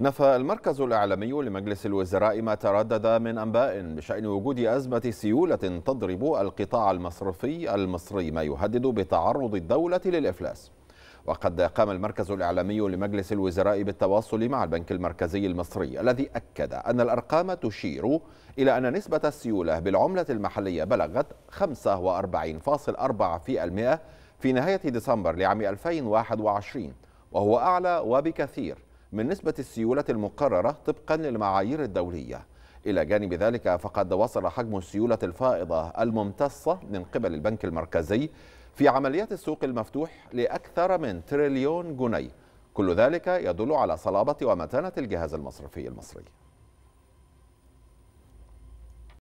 نفى المركز الإعلامي لمجلس الوزراء ما تردد من أنباء بشأن وجود أزمة سيولة تضرب القطاع المصرفي المصري ما يهدد بتعرض الدولة للإفلاس وقد قام المركز الإعلامي لمجلس الوزراء بالتواصل مع البنك المركزي المصري الذي أكد أن الأرقام تشير إلى أن نسبة السيولة بالعملة المحلية بلغت 45.4% في نهاية ديسمبر لعام 2021 وهو أعلى وبكثير من نسبة السيولة المقررة طبقا للمعايير الدولية إلى جانب ذلك فقد وصل حجم السيولة الفائضة الممتصة من قبل البنك المركزي في عمليات السوق المفتوح لأكثر من تريليون جنيه كل ذلك يدل على صلابة ومتانة الجهاز المصرفي المصري